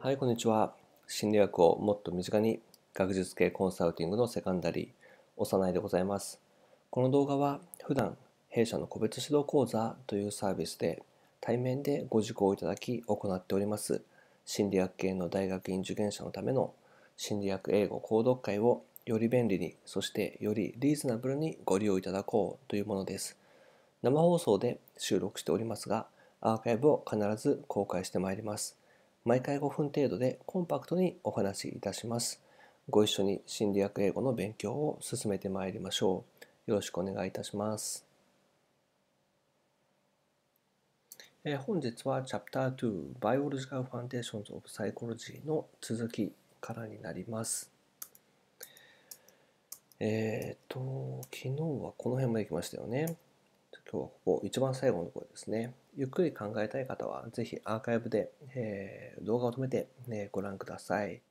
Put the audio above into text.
はい、こんにちは。心理学をもっと身近に学術系コンサルティングのセカンダリー、幼いでございます。この動画は普段弊社の個別指導講座というサービスで対面でご受講いただき行っております心理学系の大学院受験者のための心理学英語講読会をより便利にそしてよりリーズナブルにご利用いただこうというものです生放送で収録しておりますがアーカイブを必ず公開してまいります毎回5分程度でコンパクトにお話しいたします。ご一緒に心理学英語の勉強を進めてまいりましょう。よろしくお願いいたします。えー、本日はチャプター2バイオロジカルファンデーションズオブサイコロジーの続きからになります。えっ、と、昨日はこの辺まで来ましたよね。今日はここ一番最後の声ですね。ゆっくり考えたい方は、ぜひアーカイブで、え動画を止めて、ね、ご覧ください。